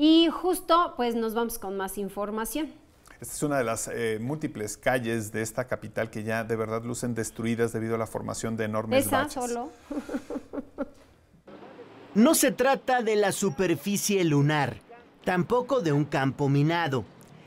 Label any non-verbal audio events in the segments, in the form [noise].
Y justo pues nos vamos con más información. Esta es una de las eh, múltiples calles de esta capital que ya de verdad lucen destruidas debido a la formación de enormes Esa solo. [laughs] no se trata de la superficie lunar, tampoco de un campo minado.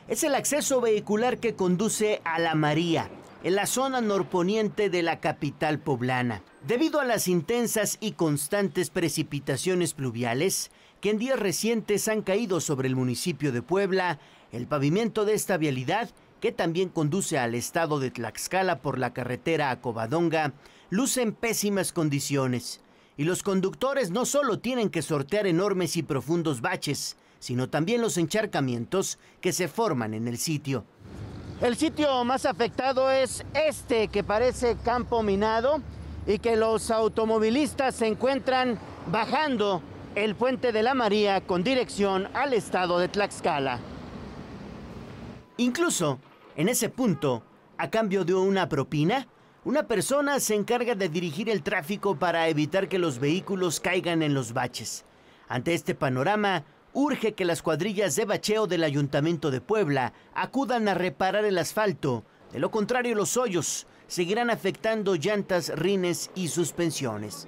Es el acceso vehicular que conduce a la María, en la zona norponiente de la capital poblana. Debido a las intensas y constantes precipitaciones pluviales que en días recientes han caído sobre el municipio de Puebla, el pavimento de esta vialidad, que también conduce al estado de Tlaxcala por la carretera a Covadonga, luce en pésimas condiciones. Y los conductores no solo tienen que sortear enormes y profundos baches, sino también los encharcamientos que se forman en el sitio. El sitio más afectado es este, que parece campo minado y que los automovilistas se encuentran bajando el puente de la María con dirección al estado de Tlaxcala. Incluso en ese punto, a cambio de una propina, una persona se encarga de dirigir el tráfico para evitar que los vehículos caigan en los baches. Ante este panorama, urge que las cuadrillas de bacheo del Ayuntamiento de Puebla acudan a reparar el asfalto. De lo contrario, los hoyos seguirán afectando llantas, rines y suspensiones.